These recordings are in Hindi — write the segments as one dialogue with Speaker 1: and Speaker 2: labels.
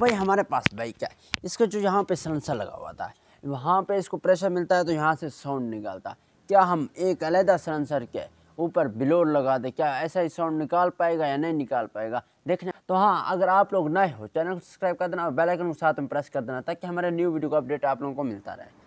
Speaker 1: भाई हमारे पास बाइक है इसका जो यहाँ पे सेंसर लगा हुआ था वहाँ पे इसको प्रेशर मिलता है तो यहाँ से साउंड निकालता क्या हम एक अलहदा सेंसर के ऊपर बिलोर लगा दें क्या ऐसा ही साउंड निकाल पाएगा या नहीं निकाल पाएगा देखना तो हाँ अगर आप लोग नए हो चैनल को सब्सक्राइब कर देना और बेल आइकन को साथ में प्रेस कर देना ताकि हमारे न्यू वीडियो का अपडेट आप लोगों को मिलता रहे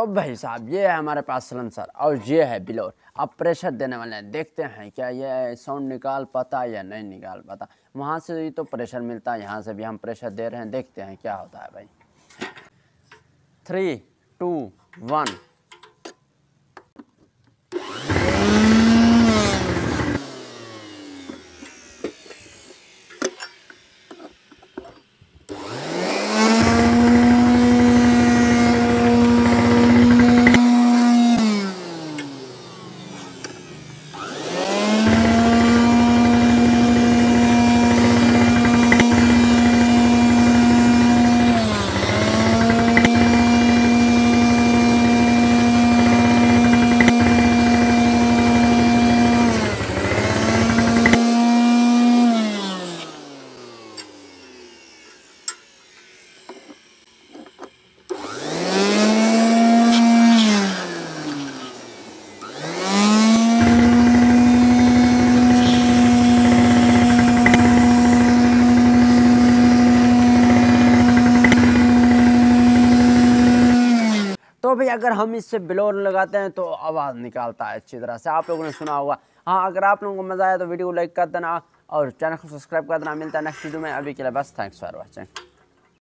Speaker 1: तो भाई साहब ये है हमारे पास सलेंसर और ये है बिलोर अब प्रेशर देने वाले हैं देखते हैं क्या ये साउंड निकाल पाता या नहीं निकाल पाता वहाँ से ही तो प्रेशर मिलता है यहाँ से भी हम प्रेशर दे रहे हैं देखते हैं क्या होता है भाई थ्री टू वन तो भाई अगर हम इससे ब्लोर लगाते हैं तो आवाज़ निकालता है अच्छी तरह से आप लोगों ने सुना होगा हाँ अगर आप लोगों को मज़ा आया तो वीडियो को लाइक कर देना और चैनल को सब्सक्राइब कर देना मिलता है नेक्स्ट वीडियो में अभी के लिए बस थैंक्स फॉर वॉचिंग